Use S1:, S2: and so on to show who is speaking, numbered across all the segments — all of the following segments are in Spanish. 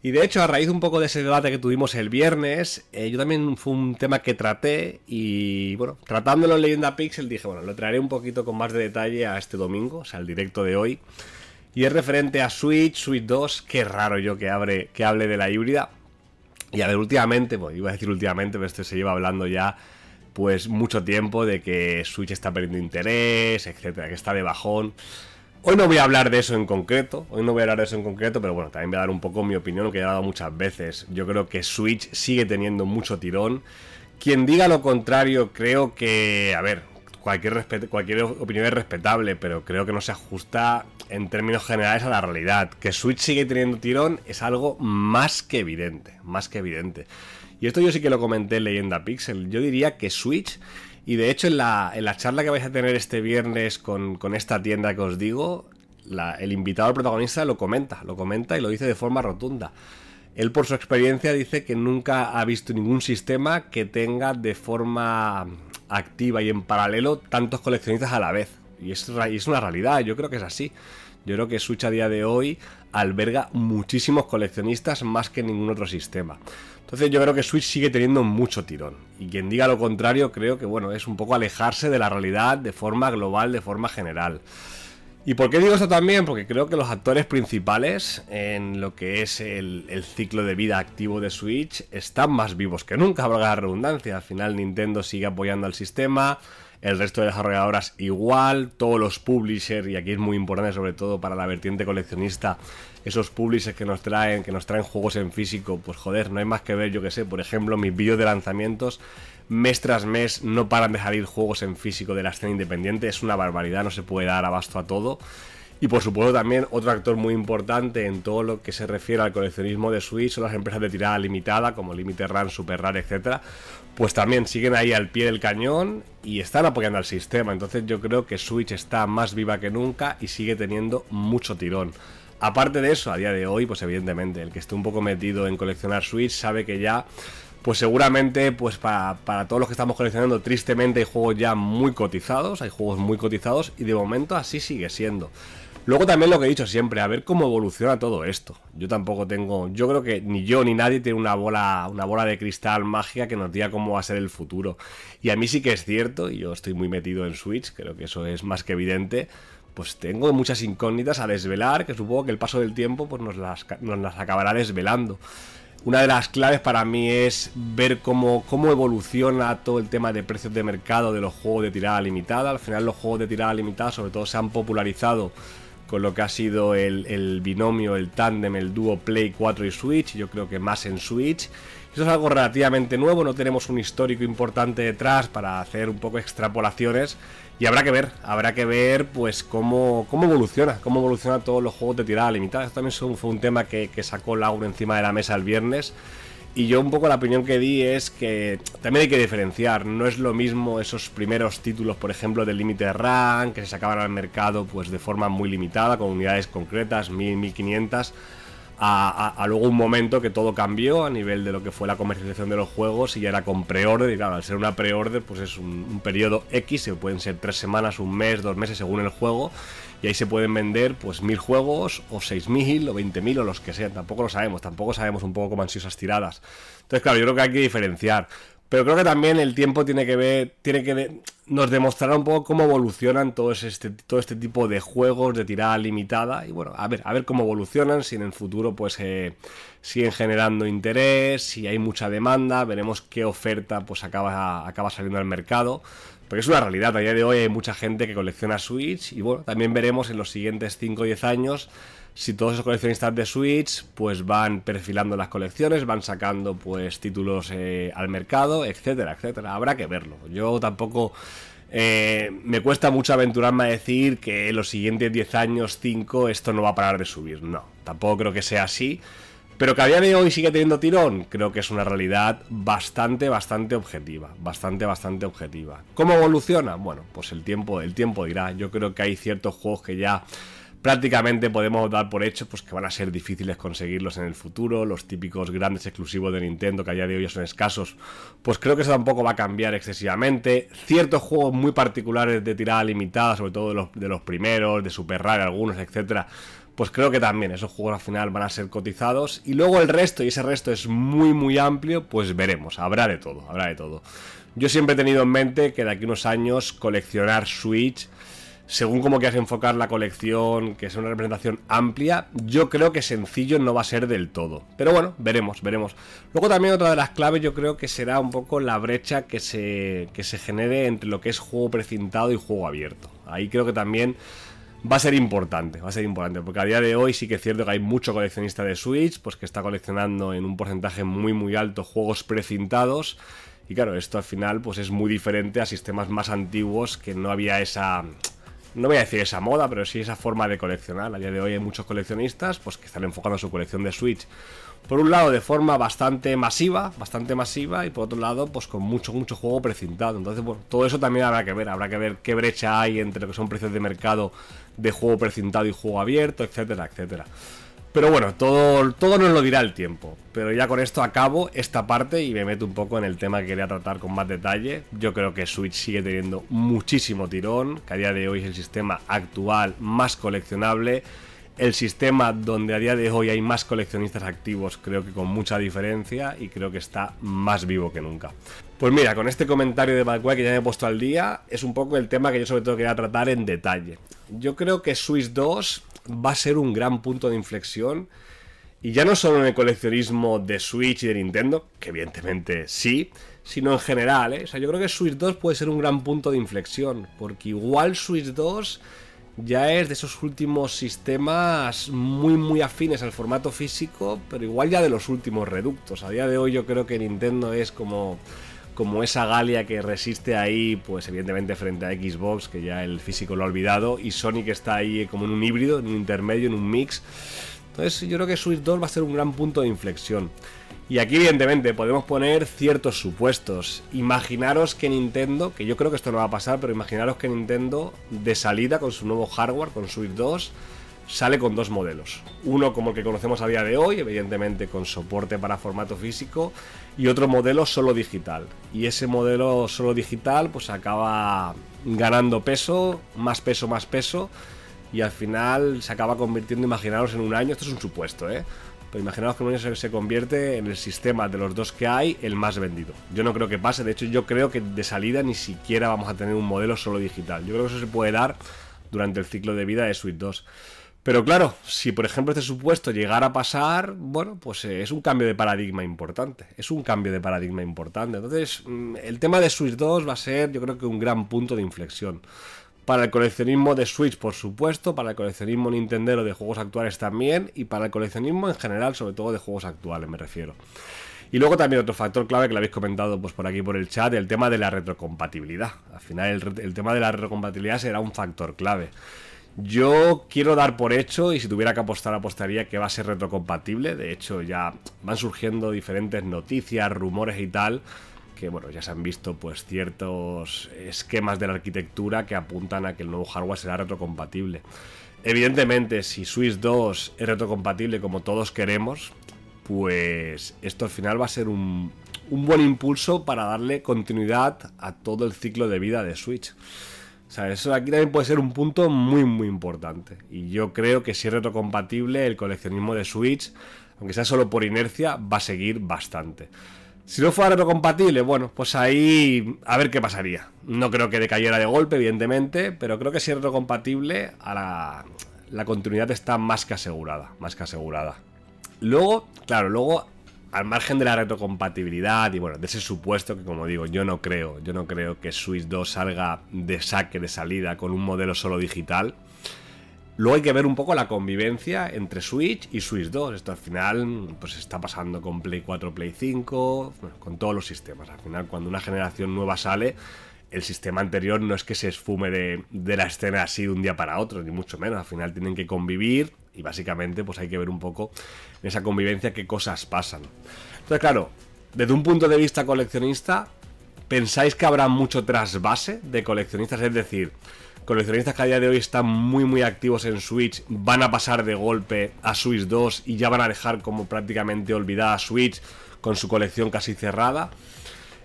S1: Y de hecho, a raíz de un poco de ese debate que tuvimos el viernes, eh, yo también fue un tema que traté y bueno, tratándolo en Leyenda Pixel dije, bueno, lo traeré un poquito con más de detalle a este domingo, o sea, al directo de hoy. Y es referente a Switch, Switch 2, qué raro yo que, abre, que hable de la híbrida. Y a ver, últimamente, bueno, iba a decir últimamente, pero esto se lleva hablando ya pues mucho tiempo de que Switch está perdiendo interés, etcétera, que está de bajón. Hoy no voy a hablar de eso en concreto, hoy no voy a hablar de eso en concreto, pero bueno, también voy a dar un poco mi opinión, lo que he dado muchas veces. Yo creo que Switch sigue teniendo mucho tirón. Quien diga lo contrario, creo que, a ver, cualquier, cualquier opinión es respetable, pero creo que no se ajusta en términos generales a la realidad. Que Switch sigue teniendo tirón es algo más que evidente, más que evidente. Y esto yo sí que lo comenté en Leyenda Pixel. Yo diría que Switch y de hecho, en la, charla que vais a tener este viernes con, esta tienda que os digo, el invitado, protagonista, lo comenta, lo comenta y lo dice de forma rotunda. Él por su experiencia dice que nunca ha visto ningún sistema que tenga de forma activa y en paralelo tantos coleccionistas a la vez. Y es, es una realidad, yo creo que es así. Yo creo que Sucha a día de hoy alberga muchísimos coleccionistas más que ningún otro sistema. Entonces yo creo que Switch sigue teniendo mucho tirón. Y quien diga lo contrario creo que bueno, es un poco alejarse de la realidad de forma global, de forma general. ¿Y por qué digo esto también? Porque creo que los actores principales en lo que es el, ciclo de vida activo de Switch están más vivos que nunca, la redundancia. Al final Nintendo sigue apoyando al sistema, el resto de desarrolladoras igual, todos los publishers, y aquí es muy importante sobre todo para la vertiente coleccionista, esos publishers que nos traen, que nos traen juegos en físico, pues joder, no hay más que ver, yo que sé, por ejemplo, mis vídeos de lanzamientos, mes tras mes no paran de salir juegos en físico de la escena independiente, es una barbaridad, no se puede dar abasto a todo. Y por supuesto también otro actor muy importante en todo lo que se refiere al coleccionismo de Switch son las empresas de tirada limitada como Limited Run, Super Rare, etc. Pues también siguen ahí al pie del cañón y están apoyando al sistema. Entonces yo creo que Switch está más viva que nunca y sigue teniendo mucho tirón. Aparte de eso, a día de hoy, pues evidentemente, el que esté un poco metido en coleccionar Switch sabe que ya pues seguramente pues para, todos los que estamos coleccionando tristemente hay juegos ya muy cotizados, hay juegos muy cotizados y de momento así sigue siendo. Luego también lo que he dicho siempre, a ver cómo evoluciona todo esto. Yo tampoco tengo, yo creo que ni yo ni nadie tiene una bola, una bola de cristal mágica que nos diga cómo va a ser el futuro. Y a mí sí que es cierto, y yo estoy muy metido en Switch, creo que eso es más que evidente, pues tengo muchas incógnitas a desvelar, que supongo que el paso del tiempo pues nos las, acabará desvelando. Una de las claves para mí es ver cómo, cómo evoluciona todo el tema de precios de mercado de los juegos de tirada limitada. Al final los juegos de tirada limitada sobre todo se han popularizado con lo que ha sido el, binomio, el tándem, el dúo Play 4 y Switch, yo creo que más en Switch. Eso es algo relativamente nuevo, no tenemos un histórico importante detrás para hacer un poco extrapolaciones y habrá que ver, habrá que ver pues cómo, evoluciona, cómo evoluciona todos los juegos de tirada limitada. Esto también fue un tema que, que sacó Lauro encima de la mesa el viernes. Y yo un poco la opinión que di es que también hay que diferenciar, no es lo mismo esos primeros títulos, por ejemplo, del límite de RAM, que se sacaban al mercado pues de forma muy limitada, con unidades concretas, 1000, 1500, a, algún luego un momento que todo cambió a nivel de lo que fue la comercialización de los juegos y ya era con pre-order y claro, al ser una pre-order pues es un, periodo X, se pueden ser tres semanas, un mes, dos meses según el juego y ahí se pueden vender pues mil juegos o seis mil o veinte mil o los que sean, tampoco lo sabemos, tampoco sabemos un poco cómo han sido esas tiradas. Entonces claro, yo creo que hay que diferenciar. Pero creo que también el tiempo tiene que ver, tiene que nos demostrará un poco cómo evolucionan todo este, todo este tipo de juegos de tirada limitada. Y bueno, a ver, a ver cómo evolucionan, si en el futuro pues eh, siguen generando interés, si hay mucha demanda, veremos qué oferta pues acaba, acaba saliendo al mercado. Porque es una realidad, a día de hoy hay mucha gente que colecciona Switch y bueno, también veremos en los siguientes 5 o 10 años si todos esos coleccionistas de Switch pues van perfilando las colecciones, van sacando pues títulos eh, al mercado, etcétera, etcétera. Habrá que verlo. Yo tampoco eh, me cuesta mucho aventurarme a decir que en los siguientes 10 años, 5, esto no va a parar de subir. No, tampoco creo que sea así. Pero que a día de hoy sigue teniendo tirón, creo que es una realidad bastante, bastante objetiva. Bastante, bastante objetiva. ¿Cómo evoluciona? Bueno, pues el tiempo, el tiempo dirá. Yo creo que hay ciertos juegos que ya prácticamente podemos dar por hecho pues que van a ser difíciles conseguirlos en el futuro, los típicos grandes exclusivos de Nintendo que a día de hoy son escasos, pues creo que eso tampoco va a cambiar excesivamente. Ciertos juegos muy particulares de tirada limitada, sobre todo de los, de los primeros, de Super Rare algunos, etcétera, pues creo que también esos juegos al final van a ser cotizados. Y luego el resto, y ese resto es muy muy amplio, pues veremos, habrá de todo, habrá de todo. Yo siempre he tenido en mente que de aquí a unos años coleccionar Switch, según como quieras enfocar la colección, que es una representación amplia, yo creo que sencillo no va a ser del todo. Pero bueno, veremos, veremos. Luego también otra de las claves yo creo que será un poco la brecha que se, que se genere entre lo que es juego precintado y juego abierto. Ahí creo que también va a ser importante, va a ser importante, porque a día de hoy sí que es cierto que hay mucho coleccionista de Switch, pues que está coleccionando en un porcentaje muy muy alto juegos precintados, y claro, esto al final pues es muy diferente a sistemas más antiguos que no había esa... No voy a decir esa moda, pero sí esa forma de coleccionar. A día de hoy hay muchos coleccionistas pues, que están enfocando su colección de Switch por un lado de forma bastante masiva, bastante masiva, y por otro lado, pues con mucho, mucho juego precintado. Entonces, bueno, todo eso también habrá que ver, habrá que ver qué brecha hay entre lo que son precios de mercado de juego precintado y juego abierto, etcétera, etcétera. Pero bueno, todo, todo nos lo dirá el tiempo. Pero ya con esto acabo esta parte y me meto un poco en el tema que quería tratar con más detalle. Yo creo que Switch sigue teniendo muchísimo tirón, que a día de hoy es el sistema actual más coleccionable el sistema donde a día de hoy hay más coleccionistas activos, creo que con mucha diferencia y creo que está más vivo que nunca. Pues mira, con este comentario de Balcoy que ya me he puesto al día, es un poco el tema que yo sobre todo quería tratar en detalle. Yo creo que Switch 2 va a ser un gran punto de inflexión. Y ya no solo en el coleccionismo de Switch y de Nintendo, que evidentemente sí, sino en general. ¿eh? O sea, yo creo que Switch 2 puede ser un gran punto de inflexión, porque igual Switch 2 ya es de esos últimos sistemas muy muy afines al formato físico, pero igual ya de los últimos reductos. A día de hoy yo creo que Nintendo es como como esa Galia que resiste ahí, pues evidentemente frente a Xbox, que ya el físico lo ha olvidado, y Sonic está ahí como en un híbrido, en un intermedio, en un mix. Entonces yo creo que Switch 2 va a ser un gran punto de inflexión. Y aquí, evidentemente, podemos poner ciertos supuestos. Imaginaros que Nintendo, que yo creo que esto no va a pasar, pero imaginaros que Nintendo, de salida con su nuevo hardware, con Switch 2, sale con dos modelos. Uno como el que conocemos a día de hoy, evidentemente con soporte para formato físico, y otro modelo solo digital. Y ese modelo solo digital pues acaba ganando peso, más peso, más peso, y al final se acaba convirtiendo, imaginaros, en un año, esto es un supuesto, ¿eh? Pero imaginaos que se, se convierte en el sistema de los dos que hay el más vendido. Yo no creo que pase, de hecho yo creo que de salida ni siquiera vamos a tener un modelo solo digital. Yo creo que eso se puede dar durante el ciclo de vida de Switch 2. Pero claro, si por ejemplo este supuesto llegara a pasar, bueno, pues eh, es un cambio de paradigma importante. Es un cambio de paradigma importante. Entonces, mm, el tema de Switch 2 va a ser, yo creo que un gran punto de inflexión para el coleccionismo de Switch, por supuesto, para el coleccionismo nintendo de juegos actuales también, y para el coleccionismo en general, sobre todo de juegos actuales, me refiero. Y luego también otro factor clave que lo habéis comentado pues, por aquí por el chat, el tema de la retrocompatibilidad. Al final el tema de la retrocompatibilidad será un factor clave. Yo quiero dar por hecho, y si tuviera que apostar, apostaría que va a ser retrocompatible. De hecho, ya van surgiendo diferentes noticias, rumores y tal, que bueno, ya se han visto pues ciertos esquemas de la arquitectura que apuntan a que el nuevo hardware será retrocompatible. Evidentemente, si Switch 2 es retrocompatible como todos queremos, pues esto al final va a ser un, un buen impulso para darle continuidad a todo el ciclo de vida de Switch. O sea, eso aquí también puede ser un punto muy, muy importante. Y yo creo que si es retrocompatible, el coleccionismo de Switch, aunque sea solo por inercia, va a seguir bastante. Si no fuera retrocompatible, bueno, pues ahí a ver qué pasaría. No creo que decayera de golpe, evidentemente, pero creo que si es retrocompatible, a la, continuidad está más que asegurada, más asegurada. Luego, claro, luego, al margen de la retrocompatibilidad y bueno, de ese supuesto que como digo, yo no creo, yo no creo que Switch 2 salga de saque de salida con un modelo solo digital. Luego hay que ver un poco la convivencia entre Switch y Switch 2. Esto al final pues está pasando con Play 4, Play 5, con todos los sistemas. Al final cuando una generación nueva sale, el sistema anterior no es que se esfume de, de, la escena así de un día para otro, ni mucho menos. Al final tienen que convivir y básicamente pues hay que ver un poco en esa convivencia qué cosas pasan. Entonces, claro, desde un punto de vista coleccionista, ¿pensáis que habrá mucho trasvase de coleccionistas? Es decir, coleccionistas que a día de hoy están muy muy activos en Switch van a pasar de golpe a Switch 2 y ya van a dejar como prácticamente olvidada a Switch con su colección casi cerrada.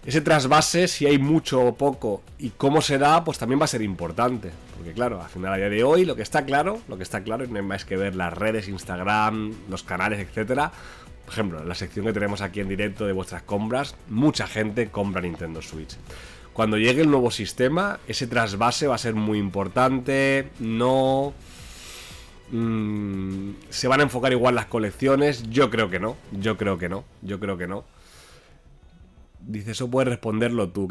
S1: Ese trasvase, si hay mucho o poco y cómo se da, pues también va a ser importante. Porque claro, al final a día de hoy lo que está claro, lo que está claro, no hay más que ver las redes, Instagram, los canales, etc. Por ejemplo, la sección que tenemos aquí en directo de vuestras compras, mucha gente compra Nintendo Switch cuando llegue el nuevo sistema, ese trasvase va a ser muy importante. No... Mm, ¿Se van a enfocar igual las colecciones? Yo creo que no. Yo creo que no. Yo creo que no. Dice, eso puedes responderlo tú.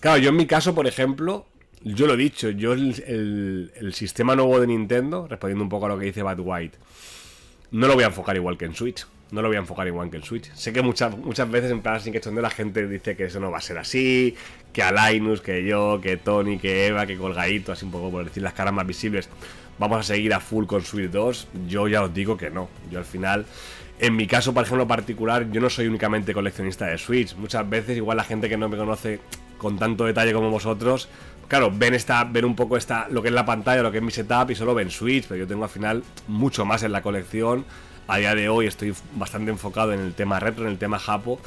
S1: Claro, yo en mi caso, por ejemplo, yo lo he dicho, yo el, sistema nuevo de Nintendo, respondiendo un poco a lo que dice Bad White, no lo voy a enfocar igual que en Switch no lo voy a enfocar igual que el Switch. Sé que muchas, muchas veces en plan sin que la gente dice que eso no va a ser así, que a que yo, que Tony, que Eva, que Colgadito, así un poco por decir las caras más visibles, vamos a seguir a full con Switch 2. Yo ya os digo que no. Yo al final, en mi caso, por ejemplo, particular, yo no soy únicamente coleccionista de Switch. Muchas veces, igual la gente que no me conoce con tanto detalle como vosotros, claro, ven esta, ven un poco esta, lo que es la pantalla, lo que es mi setup y solo ven Switch, pero yo tengo al final mucho más en la colección a día de hoy estoy bastante enfocado en el tema retro, en el tema japo.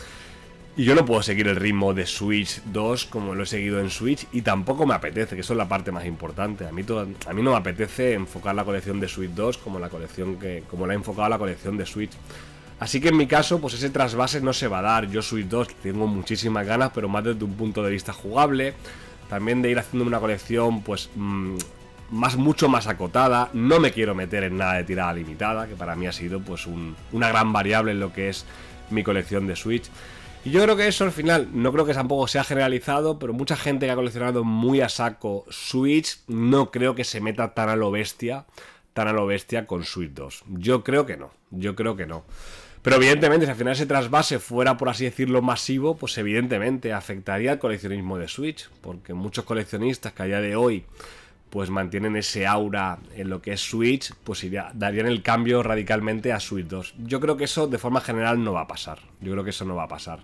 S1: Y yo no puedo seguir el ritmo de Switch 2 como lo he seguido en Switch y tampoco me apetece, que eso es la parte más importante. A mí, a mí no me apetece enfocar la colección de Switch 2 como la colección que como la he enfocado la colección de Switch. Así que en mi caso, pues ese trasvase no se va a dar. Yo Switch 2 tengo muchísimas ganas, pero más desde un punto de vista jugable. También de ir haciendo una colección, pues, mm, más, mucho más acotada. No me quiero meter en nada de tirada limitada, que para mí ha sido pues una gran variable en lo que es mi colección de Switch. Y yo creo que eso al final, no creo que tampoco sea generalizado, pero mucha gente que ha coleccionado muy a saco Switch, no creo que se meta tan a lo bestia, tan a lo bestia con Switch 2. Yo creo que no, yo creo que no. Pero evidentemente, si al final ese trasvase fuera, por así decirlo, masivo, pues evidentemente afectaría al coleccionismo de Switch, porque muchos coleccionistas que a día de hoy pues mantienen ese aura en lo que es Switch, pues darían el cambio radicalmente a Switch 2. Yo creo que eso de forma general no va a pasar. Yo creo que eso no va a pasar.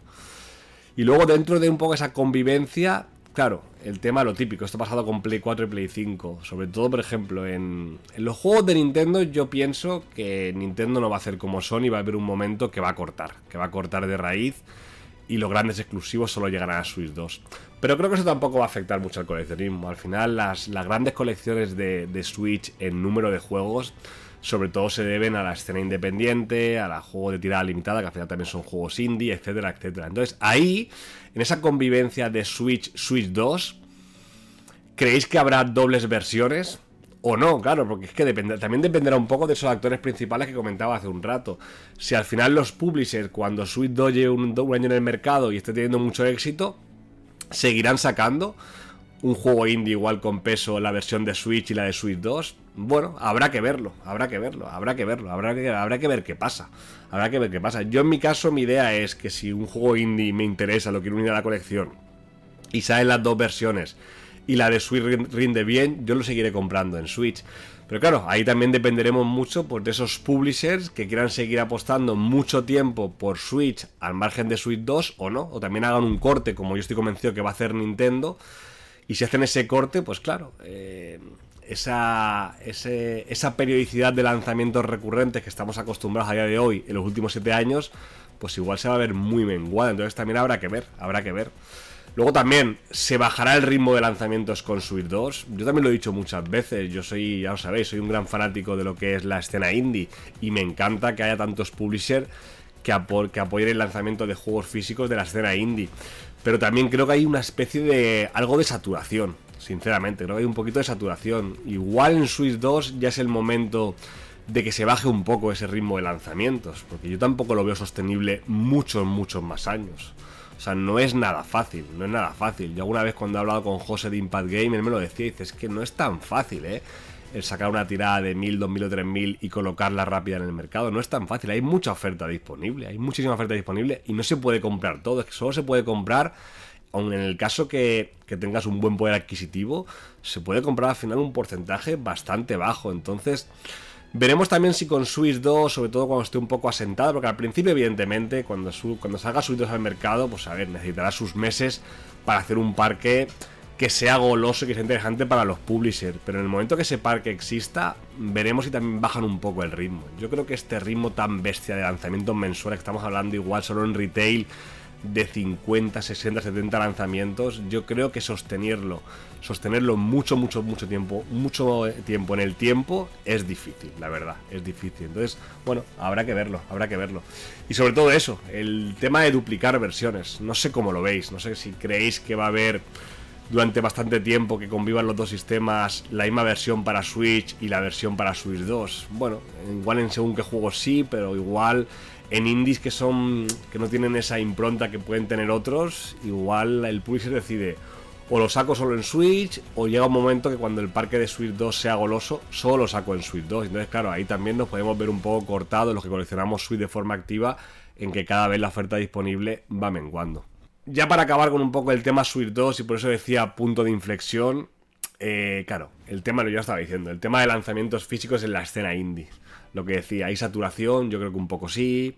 S1: Y luego dentro de un poco esa convivencia, claro, el tema lo típico, esto ha pasado con Play 4 y Play 5, sobre todo por ejemplo en, en, los juegos de Nintendo yo pienso que Nintendo no va a hacer como Sony, va a haber un momento que va a cortar, que va a cortar de raíz y los grandes exclusivos solo llegarán a Switch 2. Pero creo que eso tampoco va a afectar mucho al coleccionismo. Al final, las, grandes colecciones de, Switch en número de juegos, sobre todo se deben a la escena independiente, a la juego de tirada limitada, que al final también son juegos indie, etcétera, etcétera. Entonces, ahí, en esa convivencia de Switch, Switch 2, ¿creéis que habrá dobles versiones? O no, claro, porque es que también dependerá un poco de esos actores principales que comentaba hace un rato. Si al final los publishers, cuando Switch 2 un, un año en el mercado y esté teniendo mucho éxito, seguirán sacando un juego indie igual con peso la versión de Switch y la de Switch 2. Bueno, habrá que verlo, habrá que verlo, habrá que verlo, habrá que, habrá que ver qué pasa. Habrá que ver qué pasa. Yo en mi caso mi idea es que si un juego indie me interesa, lo quiero unir a la colección y salen las dos versiones y la de Switch rinde bien, yo lo seguiré comprando en Switch. Pero claro, ahí también dependeremos mucho pues, de esos publishers que quieran seguir apostando mucho tiempo por Switch al margen de Switch 2 o no, o también hagan un corte, como yo estoy convencido que va a hacer Nintendo. Y si hacen ese corte, pues claro, eh, esa, esa periodicidad de lanzamientos recurrentes que estamos acostumbrados a día de hoy, en los últimos 7 años, pues igual se va a ver muy menguada. Entonces también habrá que ver, habrá que ver. Luego también se bajará el ritmo de lanzamientos con Switch 2. Yo también lo he dicho muchas veces, yo soy, ya lo sabéis, soy un gran fanático de lo que es la escena indie y me encanta que haya tantos publishers que, apoyen el lanzamiento de juegos físicos de la escena indie. Pero también creo que hay una especie de algo de saturación, sinceramente, creo que hay un poquito de saturación. Igual en Switch 2 ya es el momento de que se baje un poco ese ritmo de lanzamientos, porque yo tampoco lo veo sostenible muchos, muchos más años. O sea, no es nada fácil, no es nada fácil. Yo alguna vez cuando he hablado con José de Impact Game, él me lo decía y dice, es que no es tan fácil, ¿eh? El sacar una tirada de 1000, 2000 o 3000 y colocarla rápida en el mercado. No es tan fácil, hay mucha oferta disponible, hay muchísima oferta disponible y no se puede comprar todo, es que solo se puede comprar en el caso que, que, tengas un buen poder adquisitivo, se puede comprar al final un porcentaje bastante bajo. Entonces, Veremos también si con Swiss 2, sobre todo cuando esté un poco asentado, porque al principio, evidentemente, cuando, cuando salga Swiss 2 al mercado, pues a ver, necesitará sus meses para hacer un parque que sea goloso y que sea interesante para los publishers. Pero en el momento que ese parque exista, veremos si también bajan un poco el ritmo. Yo creo que este ritmo tan bestia de lanzamientos mensuales que estamos hablando, igual solo en retail, de 50, 60, 70 lanzamientos, yo creo que sostenerlo, sostenerlo mucho, mucho, mucho tiempo, mucho eh, tiempo en el tiempo es difícil, la verdad, es difícil. Entonces, bueno, habrá que verlo, habrá que verlo. Y sobre todo eso, el tema de duplicar versiones, no sé cómo lo veis, no sé si creéis que va a haber durante bastante tiempo que convivan los dos sistemas, la misma versión para Switch y la versión para Switch 2. Bueno, igual en según qué juego sí, pero igual en indies que son que no tienen esa impronta que pueden tener otros, igual el publisher decide o lo saco solo en Switch o llega un momento que cuando el parque de Switch 2 sea goloso, solo lo saco en Switch 2. Entonces, claro, ahí también nos podemos ver un poco cortados los que coleccionamos Switch de forma activa en que cada vez la oferta disponible va menguando. Ya para acabar con un poco el tema Switch 2 y por eso decía punto de inflexión, eh, claro, el tema, lo ya estaba diciendo, el tema de lanzamientos físicos en la escena indie. Lo que decía, hay saturación, yo creo que un poco sí.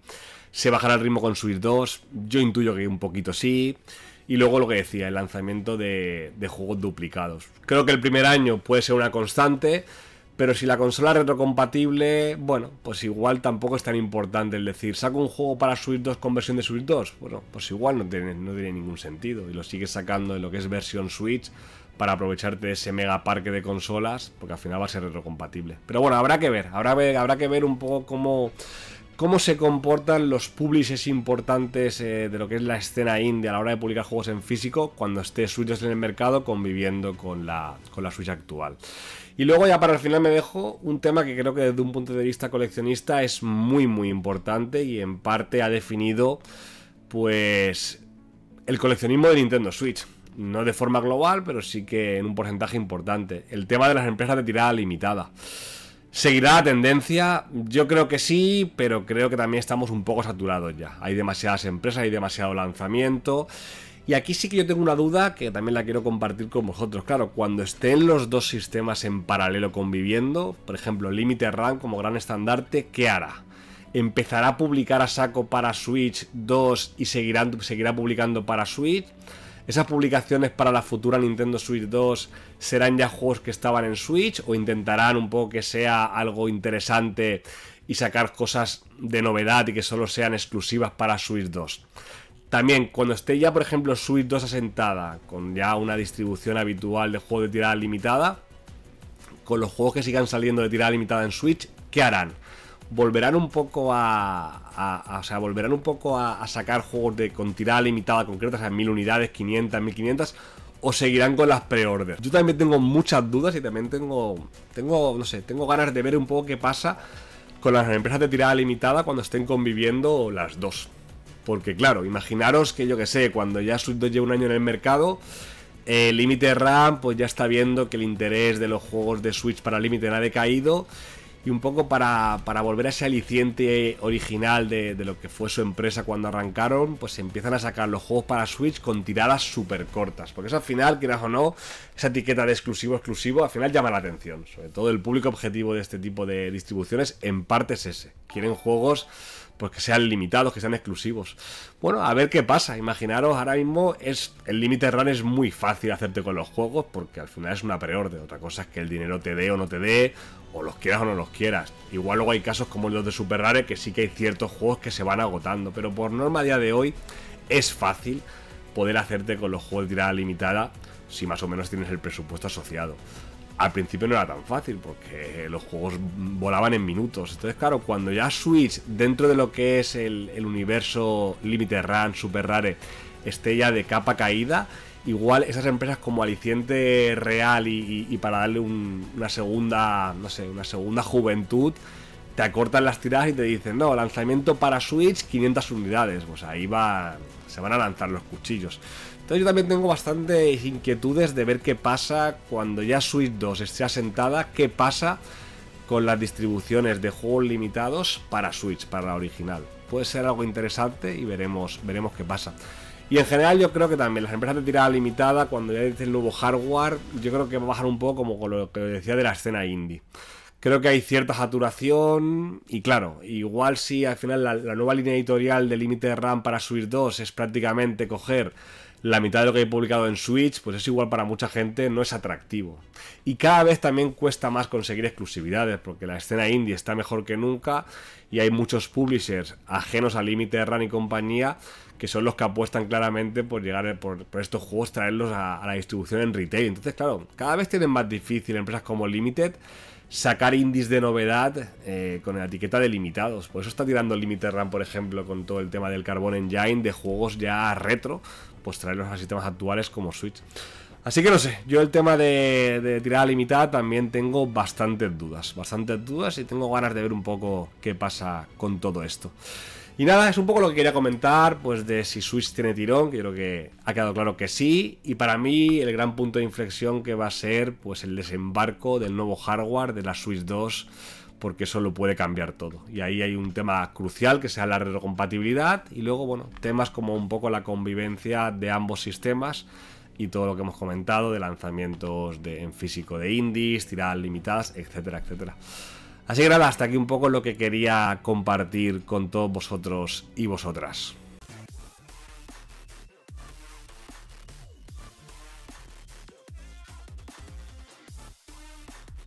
S1: Se bajará el ritmo con Switch 2 yo intuyo que un poquito sí. Y luego lo que decía, el lanzamiento de, juegos duplicados. Creo que el primer año puede ser una constante, pero si la consola es retrocompatible, bueno, pues igual tampoco es tan importante. el decir, saco un juego para Switch 2 con versión de Switch 2. Bueno, pues igual no tiene, no tiene ningún sentido. Y lo sigues sacando en lo que es versión Switch para aprovecharte de ese mega parque de consolas, porque al final va a ser retrocompatible. Pero bueno, habrá que ver, habrá, que ver un poco cómo, cómo se comportan los publishes importantes eh, de lo que es la escena indie a la hora de publicar juegos en físico cuando esté Switch en el mercado conviviendo con la, con la Switch actual. Y luego ya para el final me dejo un tema que creo que desde un punto de vista coleccionista es muy muy importante y en parte ha definido pues el coleccionismo de Nintendo Switch no de forma global, pero sí que en un porcentaje importante. El tema de las empresas de tirada limitada. ¿Seguirá la tendencia? Yo creo que sí, pero creo que también estamos un poco saturados ya. Hay demasiadas empresas, hay demasiado lanzamiento. Y aquí sí que yo tengo una duda que también la quiero compartir con vosotros. Claro, cuando estén los dos sistemas en paralelo conviviendo, por ejemplo, Limited Run como gran estandarte, ¿qué hará? ¿Empezará a publicar a saco para Switch 2 y seguirá publicando para Switch? Esas publicaciones para la futura Nintendo Switch 2 serán ya juegos que estaban en Switch o intentarán un poco que sea algo interesante y sacar cosas de novedad y que solo sean exclusivas para Switch 2. También, cuando esté ya, por ejemplo, Switch 2 asentada, con ya una distribución habitual de juegos de tirada limitada, con los juegos que sigan saliendo de tirada limitada en Switch, ¿qué harán? volverán un poco a, o sea, volverán un poco a, sacar juegos de con tirada limitada concreta? o sea, 1000 unidades, 500, 1500 o seguirán con las pre-orders. Yo también tengo muchas dudas y también tengo tengo no sé, tengo ganas de ver un poco qué pasa con las empresas de tirada limitada cuando estén conviviendo las dos. Porque claro, imaginaros que yo que sé, cuando ya Switch 2 lleva un año en el mercado, eh, Limited Límite RAM pues ya está viendo que el interés de los juegos de Switch para Limited ha decaído y un poco para, volver a ese aliciente original de, de, lo que fue su empresa cuando arrancaron, pues empiezan a sacar los juegos para Switch con tiradas súper cortas, porque eso al final, quieras o no, esa etiqueta de exclusivo, exclusivo, al final llama la atención, sobre todo el público objetivo de este tipo de distribuciones en parte es ese, quieren juegos pues que sean limitados, que sean exclusivos. Bueno, a ver qué pasa. Imaginaros, ahora mismo es el límite run es muy fácil hacerte con los juegos porque al final es una preorden. Otra cosa es que el dinero te dé o no te dé, o los quieras o no los quieras. Igual luego hay casos como los de Super Rare que sí que hay ciertos juegos que se van agotando, pero por norma a día de hoy es fácil poder hacerte con los juegos de tirada limitada si más o menos tienes el presupuesto asociado al principio no era tan fácil porque los juegos volaban en minutos. Entonces, claro, cuando ya Switch, dentro de lo que es el, universo Limited Run, Super Rare, esté ya de capa caída, igual esas empresas como aliciente real y, para darle una segunda, no sé, una segunda juventud, te acortan las tiradas y te dicen, no, lanzamiento para Switch 500 unidades. Pues ahí va, se van a lanzar los cuchillos. Entonces yo también tengo bastantes inquietudes de ver qué pasa cuando ya Switch 2 esté asentada, qué pasa con las distribuciones de juegos limitados para Switch, para la original. Puede ser algo interesante y veremos, veremos qué pasa. Y en general yo creo que también las empresas de tirada limitada, cuando ya dicen nuevo hardware, yo creo que va a bajar un poco como con lo que decía de la escena indie. Creo que hay cierta saturación y claro, igual si al final la, la nueva línea editorial de límite de RAM para Switch 2 es prácticamente coger la mitad de lo que he publicado en Switch, pues es igual para mucha gente, no es atractivo. Y cada vez también cuesta más conseguir exclusividades, porque la escena indie está mejor que nunca y hay muchos publishers ajenos a límite Run y compañía que son los que apuestan claramente por llegar por, estos juegos, traerlos a, la distribución en retail. Entonces, claro, cada vez tienen más difícil empresas como Limited sacar indies de novedad eh, con la etiqueta de limitados. Por eso está tirando Limited Run, por ejemplo, con todo el tema del Carbon Engine, de juegos ya retro, pues traerlos a sistemas actuales como Switch. Así que no sé, yo el tema de, tirada limitada también tengo bastantes dudas, bastantes dudas y tengo ganas de ver un poco qué pasa con todo esto. Y nada, es un poco lo que quería comentar, pues de si Switch tiene tirón, que yo creo que ha quedado claro que sí, y para mí el gran punto de inflexión que va a ser pues el desembarco del nuevo hardware de la Switch 2 porque eso lo puede cambiar todo. Y ahí hay un tema crucial que sea la retrocompatibilidad y luego, bueno, temas como un poco la convivencia de ambos sistemas y todo lo que hemos comentado de lanzamientos de, en físico de indies, tiradas limitadas, etcétera, etcétera. Así que nada, hasta aquí un poco lo que quería compartir con todos vosotros y vosotras.